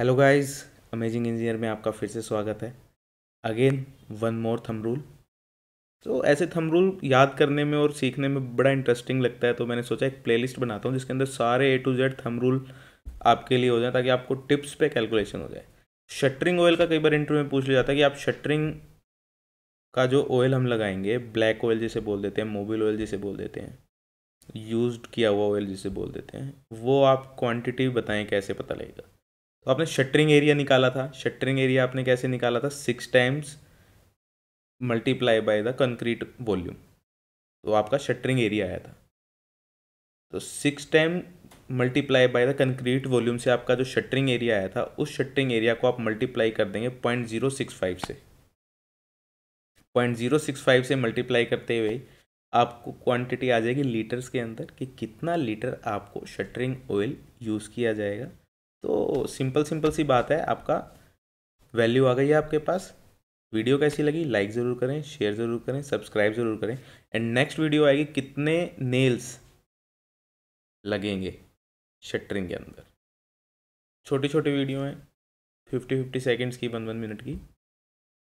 hello guys amazing engineer में आपका फिर से स्वागत है again one more thumb rule तो ऐसे थम रूल याद करने में और सीखने में बड़ा इंटरेस्टिंग लगता है तो मैंने सोचा एक प्लेलिस्ट बनाता हूँ जिसके अंदर सारे A to Z thumb rule आपके लिए हो जाए ताकि आपको टिप्स पे कैलकुलेशन हो जाए शटरिंग ऑयल का कई बार इंटरव्यू में पूछ लिया जाता है कि आप शटरिंग का जो ऑयल हम लगाएंगे ब्लैक ऑयल जिसे बोल देते हैं मोबिल ऑयल जिसे बोल देते हैं यूज किया हुआ ऑयल जिसे बोल देते हैं वो आप क्वान्टिटी बताएँ कैसे पता लगेगा तो आपने शटरिंग एरिया निकाला था शटरिंग एरिया आपने कैसे निकाला था six times multiply by the concrete volume तो आपका शटरिंग एरिया आया था तो six time multiply by the concrete volume से आपका जो शटरिंग एरिया आया था उस शटरिंग एरिया को आप मल्टीप्लाई कर देंगे पॉइंट जीरो सिक्स फाइव से पॉइंट जीरो सिक्स फाइव से मल्टीप्लाई करते हुए आपको क्वांटिटी आ जाएगी लीटर्स के अंदर कि कितना लीटर आपको शटरिंग ऑयल यूज़ किया जाएगा तो सिंपल सिंपल सी बात है आपका वैल्यू आ गई है आपके पास वीडियो कैसी लगी लाइक ज़रूर करें शेयर ज़रूर करें सब्सक्राइब ज़रूर करें एंड नेक्स्ट वीडियो आएगी कितने नेल्स लगेंगे शटरिंग के अंदर छोटी छोटी वीडियो हैं फिफ्टी फिफ्टी सेकेंड्स की वन वन मिनट की